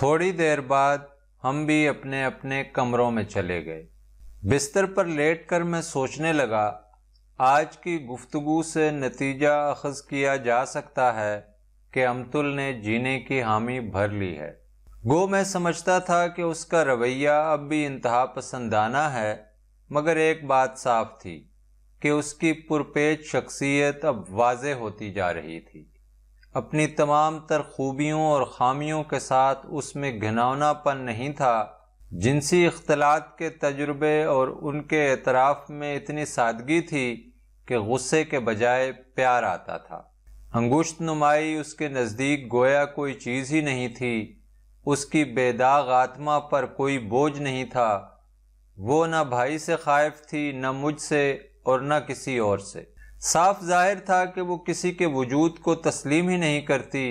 थोड़ी देर बाद हम भी अपने अपने कमरों में चले गए बिस्तर पर लेटकर मैं सोचने लगा आज की गुफ्तगु से नतीजा अखज किया जा सकता है कि अमतुल ने जीने की हामी भर ली है गो मैं समझता था कि उसका रवैया अब भी इंतहा पसंदाना है मगर एक बात साफ थी कि उसकी पुरपेज शख्सियत अब वाज होती जा रही थी अपनी तमाम तर खूबियों और खामियों के साथ उसमें घनौनापन नहीं था जिनसी इख्तलात के तजुर्बे और उनके एतराफ़ में इतनी सादगी थी कि गुस्से के बजाय प्यार आता था अंगुश्त नुमाई उसके नज़दीक गोया कोई चीज़ ही नहीं थी उसकी बेदाग आत्मा पर कोई बोझ नहीं था वो न भाई से खाइफ थी न मुझसे और न किसी और से साफ जाहिर था कि वो किसी के वजूद को तस्लीम ही नहीं करती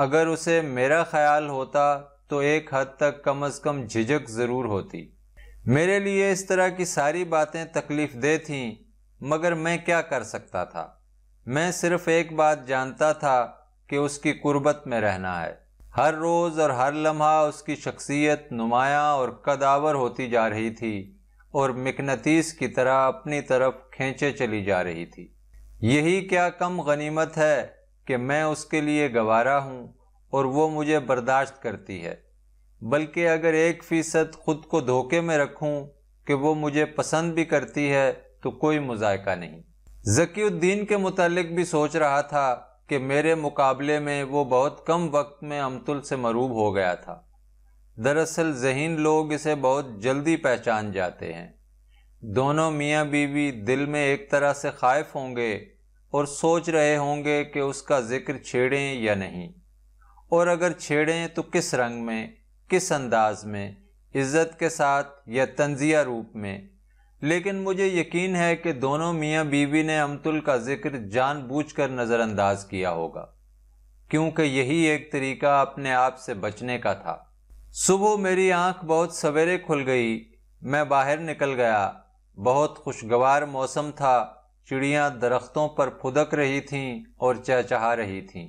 अगर उसे मेरा ख्याल होता तो एक हद तक कम अज कम झिझक ज़रूर होती मेरे लिए इस तरह की सारी बातें तकलीफ दे थीं मगर मैं क्या कर सकता था मैं सिर्फ एक बात जानता था कि उसकी कुर्बत में रहना है हर रोज़ और हर लम्हा उसकी शख्सियत नुमाया और कदावर होती जा रही थी और मिकनतीस की तरह अपनी तरफ खींचे चली जा रही थी यही क्या कम गनीमत है कि मैं उसके लिए गवारा हूँ और वो मुझे बर्दाश्त करती है बल्कि अगर एक फ़ीसद खुद को धोखे में रखूँ कि वो मुझे पसंद भी करती है तो कोई मुजायका नहीं जकीुद्दीन के मुतालिक भी सोच रहा था कि मेरे मुकाबले में वो बहुत कम वक्त में अमतुल से मरूब हो गया था दरअसल जहीन लोग इसे बहुत जल्दी पहचान जाते हैं दोनों मियाँ बीवी दिल में एक तरह से खाइफ होंगे और सोच रहे होंगे कि उसका जिक्र छेड़ें या नहीं और अगर छेड़ें तो किस रंग में किस अंदाज में इज्जत के साथ या तंजिया रूप में लेकिन मुझे यकीन है कि दोनों मियाँ बीवी ने अमतुल का जिक्र जानबूझकर नज़रअंदाज किया होगा क्योंकि यही एक तरीका अपने आप से बचने का था सुबह मेरी आंख बहुत सवेरे खुल गई मैं बाहर निकल गया बहुत खुशगवार मौसम था चिड़ियां दरख्तों पर फुदक रही थीं और चहचहा रही थीं।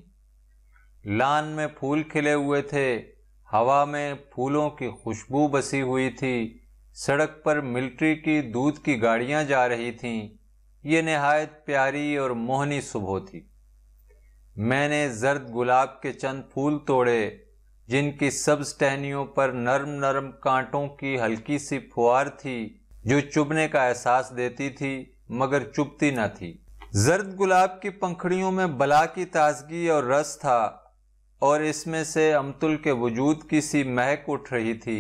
लान में फूल खिले हुए थे हवा में फूलों की खुशबू बसी हुई थी सड़क पर मिलिट्री की दूध की गाड़ियां जा रही थीं। ये नहायत प्यारी और मोहनी सुबह थी मैंने जर्द गुलाब के चंद फूल तोड़े जिनकी सब्ज टहनियों पर नरम नरम कांटों की हल्की सी फुहार थी जो चुभने का एहसास देती थी मगर चुपती न थी जर्द गुलाब की पंखड़ियों में बला की ताजगी और रस था और इसमें से अमतुल के वजूद की सी महक उठ रही थी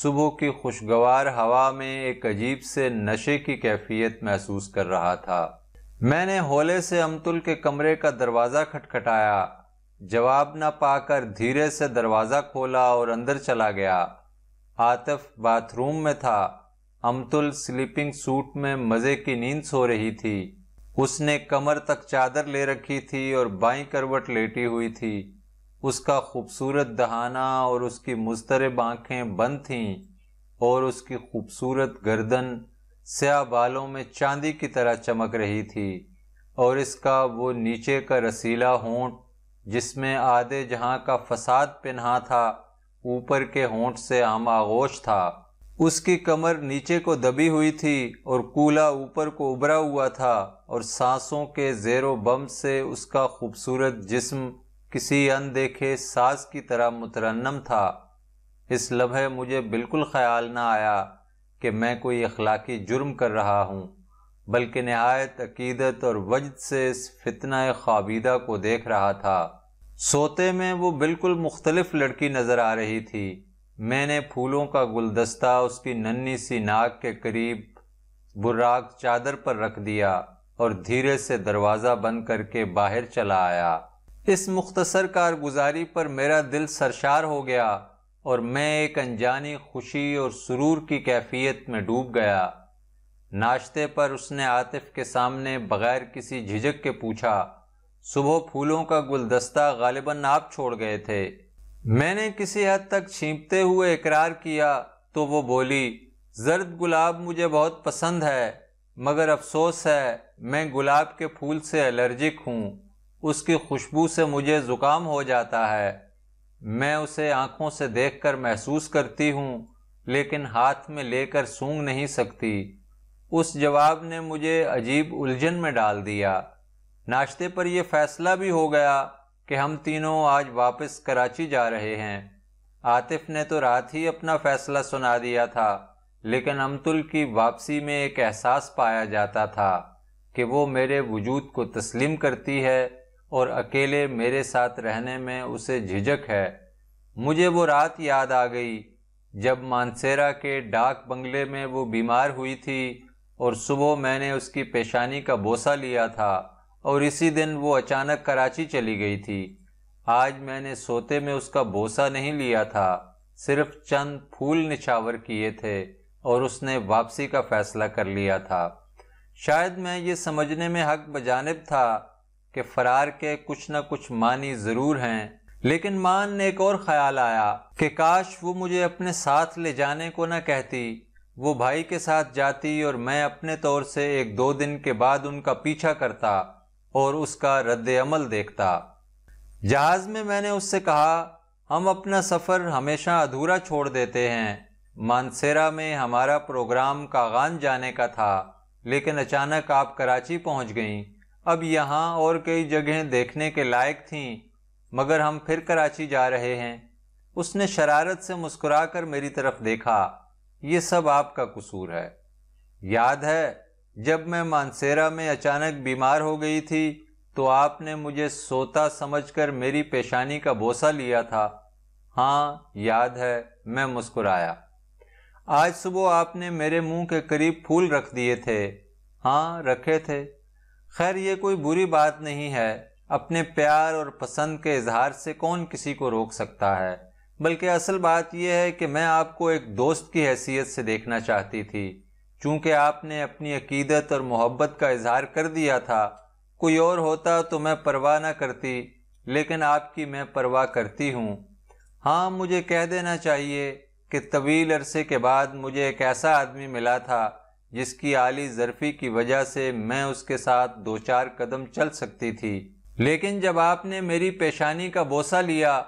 सुबह की खुशगवार हवा में एक अजीब से नशे की कैफियत महसूस कर रहा था मैंने होले से अमतुल के कमरे का दरवाज़ा खटखटाया जवाब न पाकर धीरे से दरवाज़ा खोला और अंदर चला गया आतिफ बाथरूम में था अमतुल स्लीपिंग सूट में मज़े की नींद सो रही थी उसने कमर तक चादर ले रखी थी और बाई करवट लेटी हुई थी उसका खूबसूरत दहाना और उसकी मुस्तरब आंखें बंद थीं और उसकी खूबसूरत गर्दन स्या बालों में चांदी की तरह चमक रही थी और इसका वो नीचे का रसीला होंठ जिसमें आधे जहां का फसाद पिन्हा था ऊपर के होंठ से हम आगोश था उसकी कमर नीचे को दबी हुई थी और कूला ऊपर को उभरा हुआ था और सांसों के जेरो बम से उसका खूबसूरत जिस्म किसी अनदेखे साज की तरह मुतरन्नम था इस लम्हे मुझे बिल्कुल ख्याल ना आया कि मैं कोई अखलाकी जुर्म कर रहा हूँ बल्कि नहायत अकीदत और वजद से इस फितना ख्वाबीदा को देख रहा था सोते में वो बिल्कुल मुख्तलिफ लड़की नज़र आ रही थी मैंने फूलों का गुलदस्ता उसकी नन्ही सी नाक के करीब बुराक चादर पर रख दिया और धीरे से दरवाज़ा बंद करके बाहर चला आया इस मुख्तसर कारगुजारी पर मेरा दिल सरशार हो गया और मैं एक अनजानी खुशी और सुरूर की कैफियत में डूब गया नाश्ते पर उसने आतिफ के सामने बगैर किसी झिझक के पूछा सुबह फूलों का गुलदस्ता गालिबा आप छोड़ गए थे मैंने किसी हद तक छींपते हुए इकरार किया तो वो बोली जर्द गुलाब मुझे बहुत पसंद है मगर अफसोस है मैं गुलाब के फूल से एलर्जिक हूँ उसकी खुशबू से मुझे ज़ुकाम हो जाता है मैं उसे आँखों से देखकर महसूस करती हूँ लेकिन हाथ में लेकर सूंग नहीं सकती उस जवाब ने मुझे अजीब उलझन में डाल दिया नाश्ते पर यह फैसला भी हो गया कि हम तीनों आज वापस कराची जा रहे हैं आतिफ ने तो रात ही अपना फैसला सुना दिया था लेकिन अमतुल की वापसी में एक एहसास पाया जाता था कि वो मेरे वजूद को तस्लीम करती है और अकेले मेरे साथ रहने में उसे झिझक है मुझे वो रात याद आ गई जब मानसेरा के डाक बंगले में वो बीमार हुई थी और सुबह मैंने उसकी पेशानी का बोसा लिया था और इसी दिन वो अचानक कराची चली गई थी आज मैंने सोते में उसका बोसा नहीं लिया था सिर्फ चंद फूल निछावर किए थे और उसने वापसी का फैसला कर लिया था शायद मैं ये समझने में हक बजानब था कि फरार के कुछ ना कुछ मानी ज़रूर हैं लेकिन मान ने एक और ख्याल आया कि काश वो मुझे अपने साथ ले जाने को ना कहती वो भाई के साथ जाती और मैं अपने तौर से एक दो दिन के बाद उनका पीछा करता और उसका रद्द अमल देखता जहाज में मैंने उससे कहा हम अपना सफ़र हमेशा अधूरा छोड़ देते हैं मानसेरा में हमारा प्रोग्राम कागान जाने का था लेकिन अचानक आप कराची पहुंच गईं अब यहाँ और कई जगहें देखने के लायक थीं मगर हम फिर कराची जा रहे हैं उसने शरारत से मुस्कुराकर मेरी तरफ देखा ये सब आपका कसूर है याद है जब मैं मानसेरा में अचानक बीमार हो गई थी तो आपने मुझे सोता समझकर मेरी पेशानी का बोसा लिया था हाँ याद है मैं मुस्कुराया आज सुबह आपने मेरे मुंह के करीब फूल रख दिए थे हाँ रखे थे खैर ये कोई बुरी बात नहीं है अपने प्यार और पसंद के इजहार से कौन किसी को रोक सकता है बल्कि असल बात यह है कि मैं आपको एक दोस्त की हैसियत से देखना चाहती थी चूंकि आपने अपनी अकीदत और मोहब्बत का इजहार कर दिया था कोई और होता तो मैं परवाह ना करती लेकिन आपकी मैं परवाह करती हूँ हाँ मुझे कह देना चाहिए कि तवील अरसे के बाद मुझे एक ऐसा आदमी मिला था जिसकी आली जरफी की वजह से मैं उसके साथ दो चार कदम चल सकती थी लेकिन जब आपने मेरी पेशानी का बोसा लिया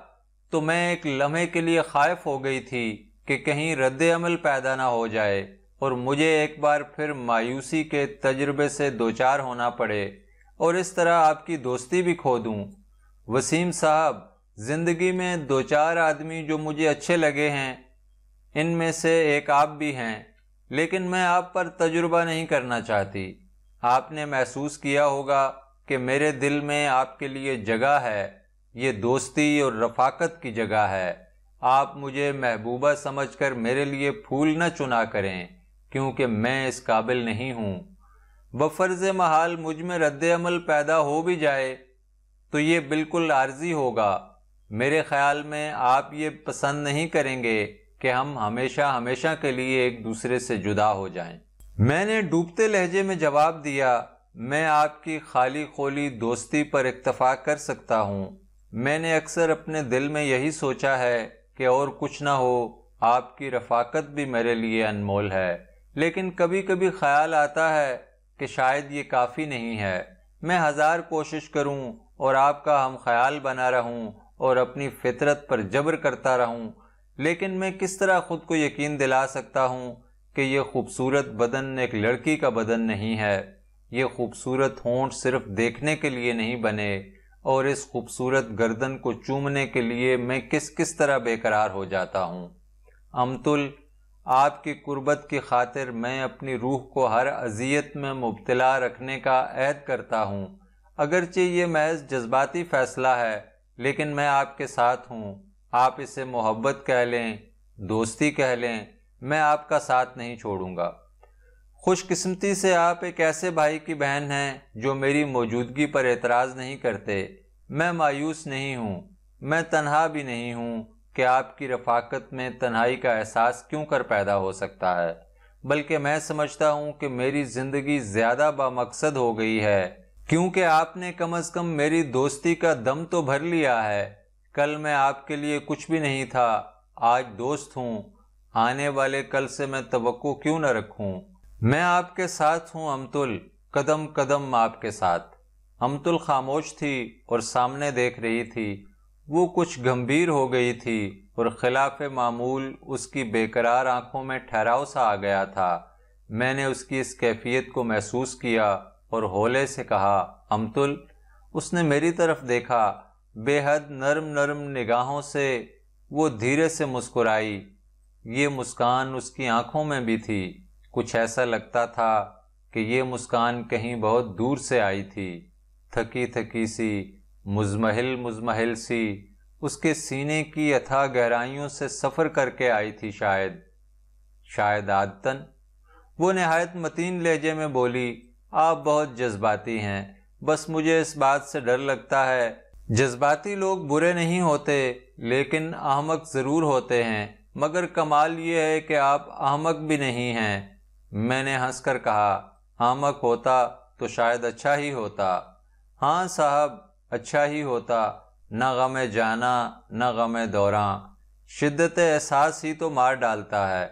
तो मैं एक लम्हे के लिए खाइफ हो गई थी कि कहीं रद्द अमल पैदा ना हो जाए और मुझे एक बार फिर मायूसी के तजर्बे से दो चार होना पड़े और इस तरह आपकी दोस्ती भी खो दूँ वसीम साहब ज़िंदगी में दो चार आदमी जो मुझे अच्छे लगे हैं इनमें से एक आप भी हैं लेकिन मैं आप पर तजुर्बा नहीं करना चाहती आपने महसूस किया होगा कि मेरे दिल में आपके लिए जगह है ये दोस्ती और रफाकत की जगह है आप मुझे महबूबा समझकर मेरे लिए फूल न चुना करें क्योंकि मैं इस काबिल नहीं हूँ बफर्ज महाल मुझ में रद्दमल पैदा हो भी जाए तो ये बिल्कुल आर्जी होगा मेरे ख्याल में आप ये पसंद नहीं करेंगे कि हम हमेशा हमेशा के लिए एक दूसरे से जुदा हो जाएं। मैंने डूबते लहजे में जवाब दिया मैं आपकी खाली खोली दोस्ती पर इतफा कर सकता हूँ मैंने अक्सर अपने दिल में यही सोचा है कि और कुछ ना हो आपकी रफाकत भी मेरे लिए अनमोल है लेकिन कभी कभी ख्याल आता है कि शायद ये काफ़ी नहीं है मैं हज़ार कोशिश करूं और आपका हम ख्याल बना रहूं और अपनी फितरत पर जबर करता रहूं लेकिन मैं किस तरह ख़ुद को यकीन दिला सकता हूं कि यह खूबसूरत बदन एक लड़की का बदन नहीं है ये खूबसूरत होंठ सिर्फ देखने के लिए नहीं बने और इस खूबसूरत गर्दन को चूमने के लिए मैं किस किस तरह बेकरार हो जाता हूँ अमतुल आपकी कुर्बत की खातिर मैं अपनी रूह को हर अजियत में मुबतला रखने का अहद करता हूँ अगरचे ये महज जज्बाती फ़ैसला है लेकिन मैं आपके साथ हूँ आप इसे मोहब्बत कह लें दोस्ती कह लें मैं आपका साथ नहीं छोड़ूंगा खुशकस्मती से आप एक ऐसे भाई की बहन हैं जो मेरी मौजूदगी पर एतराज़ नहीं करते मैं मायूस नहीं हूँ मैं तनहा भी नहीं हूँ कि आपकी रफाकत में तन्हाई का एहसास क्यों कर पैदा हो सकता है बल्कि मैं समझता हूँ कि मेरी ज़िंदगी ज़्यादा बामकसद हो गई है क्योंकि आपने कम अज़ कम मेरी दोस्ती का दम तो भर लिया है कल मैं आपके लिए कुछ भी नहीं था आज दोस्त हूँ आने वाले कल से मैं तो क्यों न रखूं मैं आपके साथ हूँ अमतुल कदम कदम आपके साथ अमतुल खामोश थी और सामने देख रही थी वो कुछ गंभीर हो गई थी और खिलाफ मामूल उसकी बेकरार आंखों में ठहराव सा आ गया था मैंने उसकी इस कैफियत को महसूस किया और होले से कहा अमतुल उसने मेरी तरफ देखा बेहद नरम नरम निगाहों से वो धीरे से मुस्कुराई ये मुस्कान उसकी आंखों में भी थी कुछ ऐसा लगता था कि ये मुस्कान कहीं बहुत दूर से आई थी थकी थकी सी मुजमहल मुजमहल सी उसके सीने की यथा गहराइयों से सफ़र करके आई थी शायद शायद आदतन वो नहायत मतीन लहजे में बोली आप बहुत जज्बाती हैं बस मुझे इस बात से डर लगता है जज्बाती लोग बुरे नहीं होते लेकिन अहमक ज़रूर होते हैं मगर कमाल ये है कि आप अहमक भी नहीं हैं मैंने हंसकर कहा अहमक होता तो शायद अच्छा ही होता हाँ साहब अच्छा ही होता न गम जाना न गम दौरा शिद्दत एहसास ही तो मार डालता है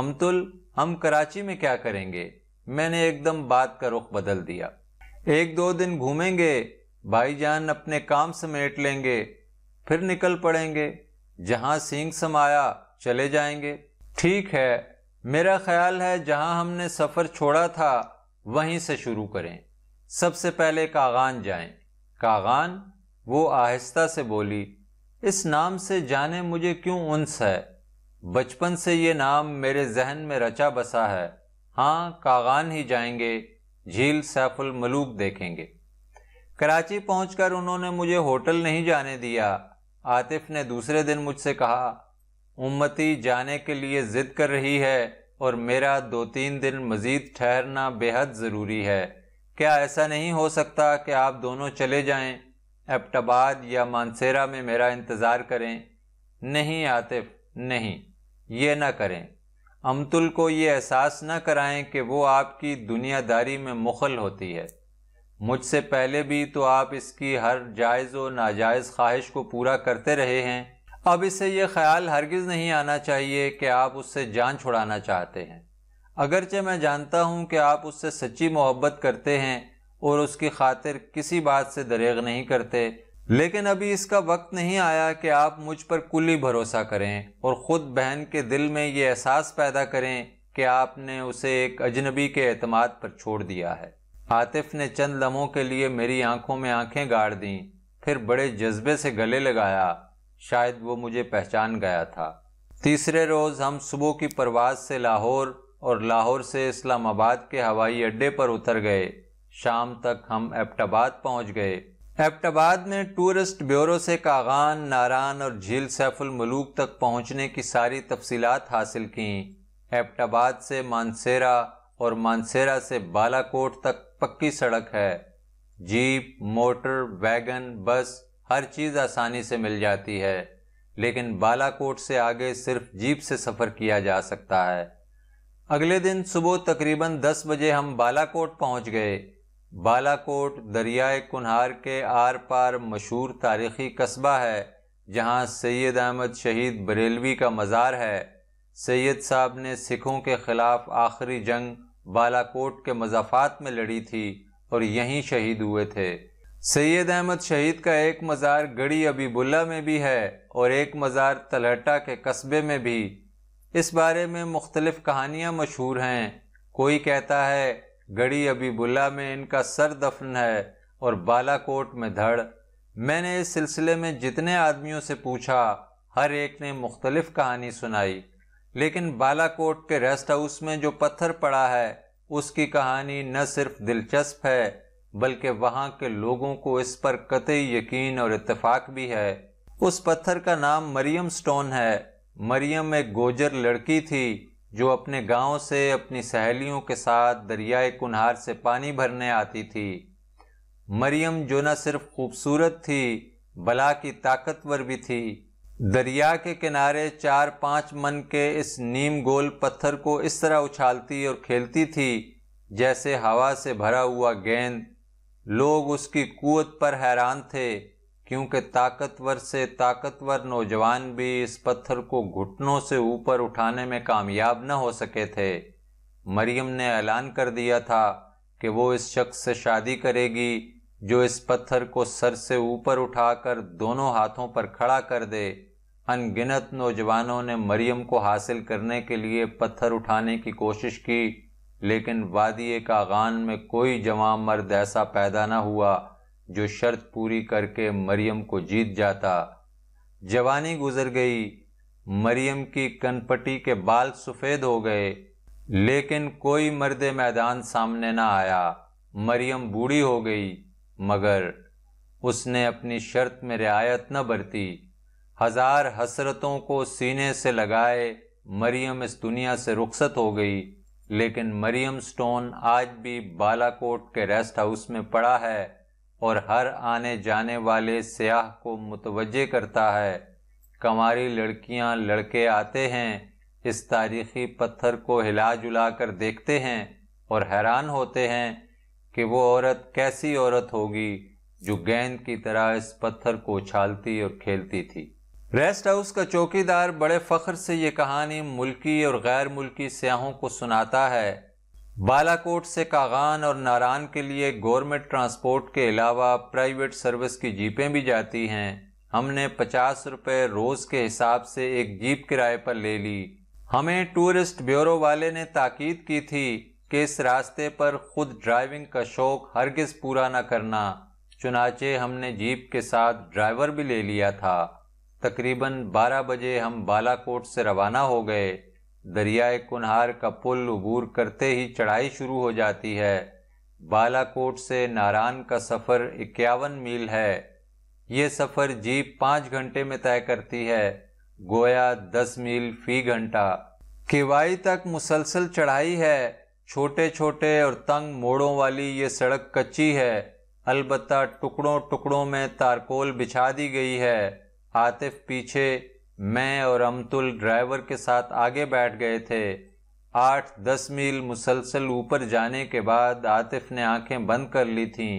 अमतुल हम कराची में क्या करेंगे मैंने एकदम बात का रुख बदल दिया एक दो दिन घूमेंगे भाईजान अपने काम समेट लेंगे फिर निकल पड़ेंगे जहां सिंह समाया चले जाएंगे ठीक है मेरा ख्याल है जहां हमने सफ़र छोड़ा था वहीं से शुरू करें सबसे पहले कागान जाएं। कागान वो आहिस्ता से बोली इस नाम से जाने मुझे क्यों उन्स है बचपन से ये नाम मेरे जहन में रचा बसा है हाँ कागान ही जाएंगे झील सैफुल मलूक देखेंगे कराची पहुंचकर उन्होंने मुझे होटल नहीं जाने दिया आतिफ ने दूसरे दिन मुझसे कहा उम्मती जाने के लिए ज़िद कर रही है और मेरा दो तीन दिन मज़ीद ठहरना बेहद ज़रूरी है क्या ऐसा नहीं हो सकता कि आप दोनों चले जाएं, एबटाबाद या मानसेरा में मेरा इंतज़ार करें नहीं आतिफ नहीं ये ना करें अमतुल को ये एहसास न कराएं कि वो आपकी दुनियादारी में मुखल होती है मुझसे पहले भी तो आप इसकी हर जायज़ व नाजायज़ ख्वाहिश को पूरा करते रहे हैं अब इसे यह ख्याल हरगिज़ नहीं आना चाहिए कि आप उससे जान छुड़ाना चाहते हैं अगरचे मैं जानता हूँ कि आप उससे सच्ची मोहब्बत करते हैं और उसकी खातिर किसी बात से दरेग नहीं करते लेकिन अभी इसका वक्त नहीं आया कि आप मुझ पर कुली भरोसा करें और ख़ुद बहन के दिल में ये एहसास पैदा करें कि आपने उसे एक अजनबी के अतमाद पर छोड़ दिया है आतिफ ने चंद लम्हों के लिए मेरी आंखों में आंखें गाड़ दीं फिर बड़े जज्बे से गले लगाया शायद वो मुझे पहचान गया था तीसरे रोज़ हम सुबह की परवाज से लाहौर और लाहौर से इस्लामाबाद के हवाई अड्डे पर उतर गए शाम तक हम एबटाबाद पहुंच गए एबटाबाद में टूरिस्ट ब्यूरो से कागान नारान और झील सैफुल मलूक तक पहुंचने की सारी तफसीलात हासिल की एबटाबाद से मानसेरा और मानसेरा से बालाकोट तक पक्की सड़क है जीप मोटर वैगन बस हर चीज़ आसानी से मिल जाती है लेकिन बालाकोट से आगे सिर्फ जीप से सफ़र किया जा सकता है अगले दिन सुबह तकरीबन 10 बजे हम बालाकोट पहुंच गए बालाकोट दरियाए कुनहार के आर पार मशहूर तारीखी कस्बा है जहां सैयद अहमद शहीद बरेलवी का मज़ार है सैयद साहब ने सिखों के ख़िलाफ़ आखिरी जंग बालाकोट के मजाफात में लड़ी थी और यहीं शहीद हुए थे सैयद अहमद शहीद का एक मज़ार गढ़ी अबीबुल्ला में भी है और एक मज़ार तलहटा के कस्बे में भी इस बारे में मुख्तलिफ कहानियाँ मशहूर हैं कोई कहता है गढ़ी बुल्ला में इनका सर दफन है और बालाकोट में धड़ मैंने इस सिलसिले में जितने आदमियों से पूछा हर एक ने मुख्तलिफ कहानी सुनाई लेकिन बालाकोट के रेस्ट हाउस में जो पत्थर पड़ा है उसकी कहानी न सिर्फ दिलचस्प है बल्कि वहाँ के लोगों को इस पर कतई यकीन और इतफाक भी है उस पत्थर का नाम मरियम स्टोन है मरियम एक गोजर लड़की थी जो अपने गांव से अपनी सहेलियों के साथ दरियाए कुनहार से पानी भरने आती थी मरियम जो न सिर्फ खूबसूरत थी बला की ताकतवर भी थी दरिया के किनारे चार पाँच मन के इस नीम गोल पत्थर को इस तरह उछालती और खेलती थी जैसे हवा से भरा हुआ गेंद लोग उसकी कुत पर हैरान थे क्योंकि ताकतवर से ताकतवर नौजवान भी इस पत्थर को घुटनों से ऊपर उठाने में कामयाब न हो सके थे मरियम ने ऐलान कर दिया था कि वो इस शख्स से शादी करेगी जो इस पत्थर को सर से ऊपर उठाकर दोनों हाथों पर खड़ा कर दे अनगिनत नौजवानों ने मरियम को हासिल करने के लिए पत्थर उठाने की कोशिश की लेकिन का गान में कोई जवा मर्द ऐसा पैदा न हुआ जो शर्त पूरी करके मरियम को जीत जाता जवानी गुजर गई मरियम की कनपटी के बाल सफ़ेद हो गए लेकिन कोई मर्द मैदान सामने ना आया मरियम बूढ़ी हो गई मगर उसने अपनी शर्त में रियायत न बरती हजार हसरतों को सीने से लगाए मरियम इस दुनिया से रुखसत हो गई लेकिन मरियम स्टोन आज भी बालाकोट के रेस्ट हाउस में पड़ा है और हर आने जाने वाले सयाह को मुतवजे करता है कमारी लड़कियां लड़के आते हैं इस तारीखी पत्थर को हिला जुला कर देखते हैं और हैरान होते हैं कि वो औरत कैसी औरत होगी जो गेंद की तरह इस पत्थर को उछालती और खेलती थी रेस्ट हाउस का चौकीदार बड़े फ़ख्र से ये कहानी मुल्की और गैर मुल्की सयाहों को सुनाता है बालाकोट से कागान और नारान के लिए गवर्नमेंट ट्रांसपोर्ट के अलावा प्राइवेट सर्विस की जीपें भी जाती हैं हमने पचास रुपये रोज़ के हिसाब से एक जीप किराए पर ले ली हमें टूरिस्ट ब्यूरो वाले ने ताकीद की थी कि इस रास्ते पर खुद ड्राइविंग का शौक़ हरगिज़ पूरा ना करना चुनाचे हमने जीप के साथ ड्राइवर भी ले लिया था तकरीबन 12 बजे हम बालाकोट से रवाना हो गए दरियाए कुनहार का पुल अबूर करते ही चढ़ाई शुरू हो जाती है बालाकोट से नारान का सफ़र इक्यावन मील है ये सफ़र जीप पाँच घंटे में तय करती है गोया दस मील फी घंटा किवाई तक मुसलसल चढ़ाई है छोटे छोटे और तंग मोड़ों वाली ये सड़क कच्ची है अलबत्ता टुकड़ों टुकड़ों में तारकोल बिछा दी गई है आतिफ पीछे मैं और अमतुल ड्राइवर के साथ आगे बैठ गए थे आठ दस मील मुसलसल ऊपर जाने के बाद आतिफ ने आंखें बंद कर ली थीं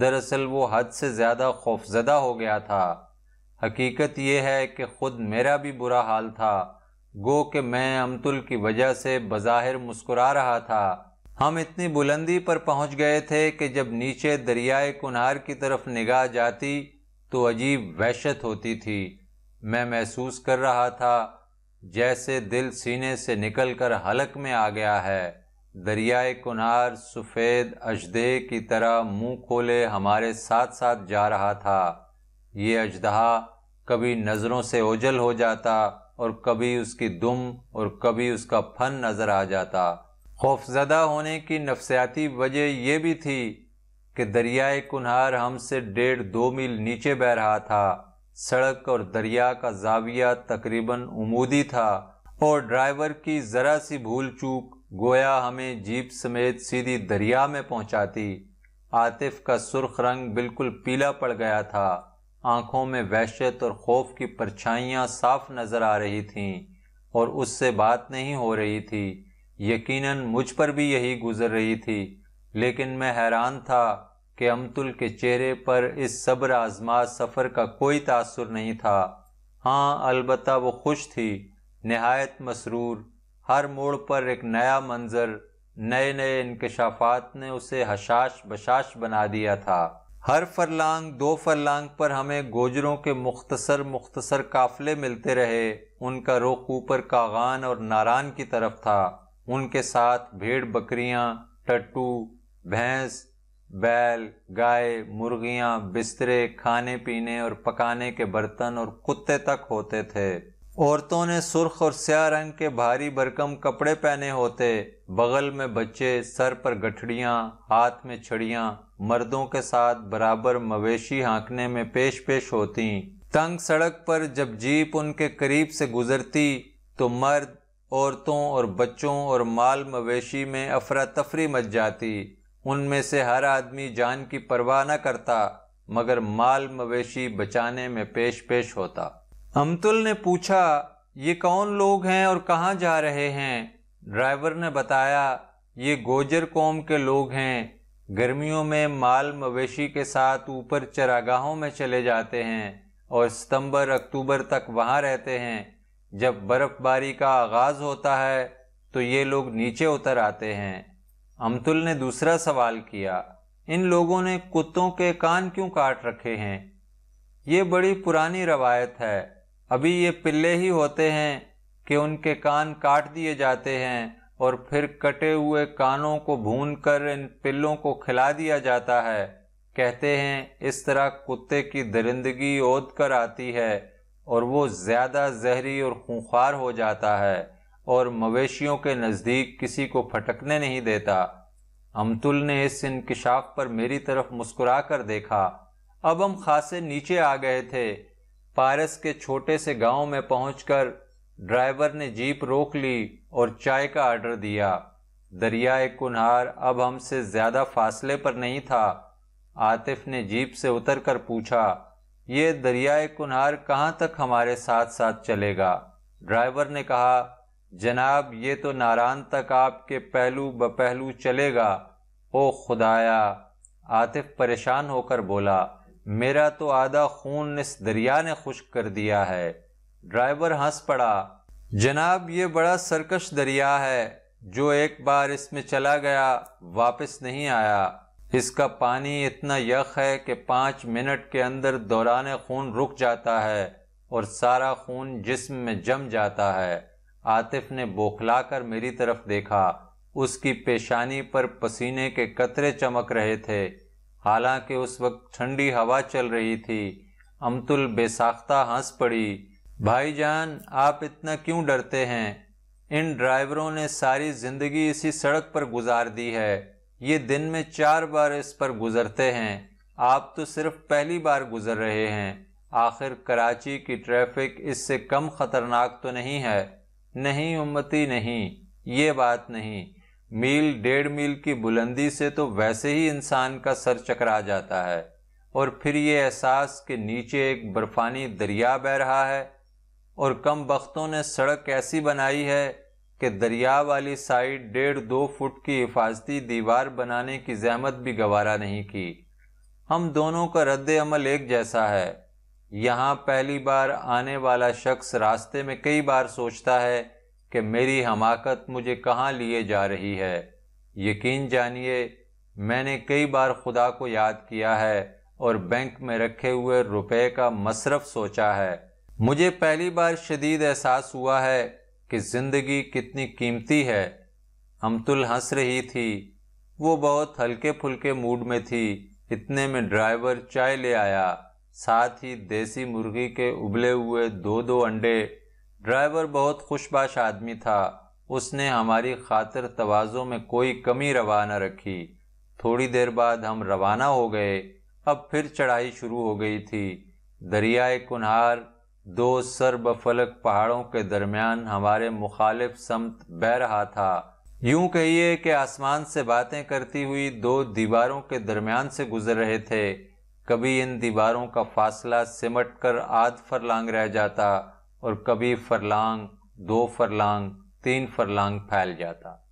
दरअसल वो हद से ज़्यादा खौफजदा हो गया था हकीकत यह है कि खुद मेरा भी बुरा हाल था गो कि मैं अमतुल की वजह से बज़ाहिर मुस्कुरा रहा था हम इतनी बुलंदी पर पहुंच गए थे कि जब नीचे दरियाए कुनार की तरफ निगाह जाती तो अजीब वहशत होती थी मैं महसूस कर रहा था जैसे दिल सीने से निकलकर हलक में आ गया है दरियाए कुनार सफ़ेद अजदे की तरह मुंह खोले हमारे साथ साथ जा रहा था ये अजदहा कभी नज़रों से ओझल हो जाता और कभी उसकी दुम और कभी उसका फन नज़र आ जाता खौफजदा होने की नफसियाती वजह यह भी थी कि दरियाए कुनार हमसे डेढ़ दो मील नीचे बह रहा था सड़क और दरिया का जाविया तकरीबन उमूदी था और ड्राइवर की ज़रा सी भूल चूक गोया हमें जीप समेत सीधी दरिया में पहुंचाती आतिफ का सुर्ख रंग बिल्कुल पीला पड़ गया था आंखों में वहशत और खौफ की परछाइयां साफ नज़र आ रही थीं और उससे बात नहीं हो रही थी यकीनन मुझ पर भी यही गुजर रही थी लेकिन मैं हैरान था कि अमतुल के चेहरे पर इस सब्र आजमा सफ़र का कोई तासुर नहीं था हाँ अलबत् वो खुश थी नहायत मसरूर हर मोड़ पर एक नया मंजर नए नए इनकशाफात ने उसे हशाश बशाश बना दिया था हर फरलांग दो फरलांग पर हमें गोजरों के मुख्तसर मुख्तसर काफले मिलते रहे उनका रुख ऊपर कागान और नारान की तरफ था उनके साथ भेड़ बकरियां टट्टू भैंस बैल गाय मुर्गियां बिस्तरे खाने पीने और पकाने के बर्तन और कुत्ते तक होते थे औरतों ने सुर्ख और स्या रंग के भारी भरकम कपड़े पहने होते बगल में बच्चे सर पर गठड़ियां हाथ में छड़ियां मर्दों के साथ बराबर मवेशी हाँकने में पेश पेश होती तंग सड़क पर जब जीप उनके करीब से गुजरती तो मर्द औरतों और बच्चों और माल मवेशी में अफरा तफरी मच जाती उनमें से हर आदमी जान की परवाह न करता मगर माल मवेशी बचाने में पेश पेश होता अमतुल ने पूछा ये कौन लोग हैं और कहाँ जा रहे हैं ड्राइवर ने बताया ये गोजर कौम के लोग हैं गर्मियों में माल मवेशी के साथ ऊपर चरागाहों में चले जाते हैं और सितंबर अक्टूबर तक वहाँ रहते हैं जब बर्फ़बारी का आगाज़ होता है तो ये लोग नीचे उतर आते हैं अमतुल ने दूसरा सवाल किया इन लोगों ने कुत्तों के कान क्यों काट रखे हैं ये बड़ी पुरानी रवायत है अभी ये पिल्ले ही होते हैं कि उनके कान काट दिए जाते हैं और फिर कटे हुए कानों को भून कर इन पिल्लों को खिला दिया जाता है कहते हैं इस तरह कुत्ते की दरिंदगी ओद कर आती है और वो ज़्यादा जहरी और खूंखार हो जाता है और मवेशियों के नज़दीक किसी को फटकने नहीं देता अमतुल ने इस इनकशाफ पर मेरी तरफ मुस्कुरा कर देखा अब हम खासे नीचे आ गए थे पारस के छोटे से गांव में पहुंचकर ड्राइवर ने जीप रोक ली और चाय का आर्डर दिया दरियाए कुनहार अब हमसे ज़्यादा फासले पर नहीं था आतिफ ने जीप से उतर कर पूछा ये दरियाए कुनहार कहाँ तक हमारे साथ साथ चलेगा ड्राइवर ने कहा जनाब ये तो नारान तक आपके पहलू ब पहलू चलेगा ओ खुदाया आतिफ परेशान होकर बोला मेरा तो आधा खून इस दरिया ने खुश कर दिया है ड्राइवर हंस पड़ा जनाब ये बड़ा सरकश दरिया है जो एक बार इसमें चला गया वापस नहीं आया इसका पानी इतना यख है कि पाँच मिनट के अंदर दौरान खून रुक जाता है और सारा खून जिस्म में जम जाता है आतिफ ने बौखलाकर मेरी तरफ देखा उसकी पेशानी पर पसीने के कतरे चमक रहे थे हालांकि उस वक्त ठंडी हवा चल रही थी अमतुल बेसाख्ता हंस पड़ी भाईजान आप इतना क्यों डरते हैं इन ड्राइवरों ने सारी जिंदगी इसी सड़क पर गुजार दी है ये दिन में चार बार इस पर गुजरते हैं आप तो सिर्फ पहली बार गुजर रहे हैं आखिर कराची की ट्रैफिक इससे कम खतरनाक तो नहीं है नहीं उम्मती नहीं ये बात नहीं मील डेढ़ मील की बुलंदी से तो वैसे ही इंसान का सर चकरा जाता है और फिर ये एहसास कि नीचे एक बर्फानी दरिया बह रहा है और कम वक्तों ने सड़क ऐसी बनाई है कि दरिया वाली साइड डेढ़ दो फुट की हिफाजती दीवार बनाने की जहमत भी गवारा नहीं की हम दोनों का रद्द अमल एक जैसा है यहाँ पहली बार आने वाला शख्स रास्ते में कई बार सोचता है कि मेरी हमाकत मुझे कहाँ लिए जा रही है यकीन जानिए मैंने कई बार खुदा को याद किया है और बैंक में रखे हुए रुपए का मसरफ सोचा है मुझे पहली बार शदीद एहसास हुआ है कि ज़िंदगी कितनी कीमती है अमतुल हंस रही थी वो बहुत हल्के फुल्के मूड में थी इतने में ड्राइवर चाय ले आया साथ ही देसी मुर्गी के उबले हुए दो दो अंडे ड्राइवर बहुत खुशबाश आदमी था उसने हमारी खातिर तवाज़ों में कोई कमी रवा न रखी थोड़ी देर बाद हम रवाना हो गए अब फिर चढ़ाई शुरू हो गई थी दरियाए कुनहार दो सरब फलक पहाड़ों के दरमियान हमारे मुखालिफ समत बह रहा था यूं कहिए कि आसमान से बातें करती हुई दो दीवारों के दरमियान से गुजर रहे थे कभी इन दीवारों का फासला सिमट कर आध फरलांग रह जाता और कभी फरलांग दो फरलांग तीन फरलांग फैल जाता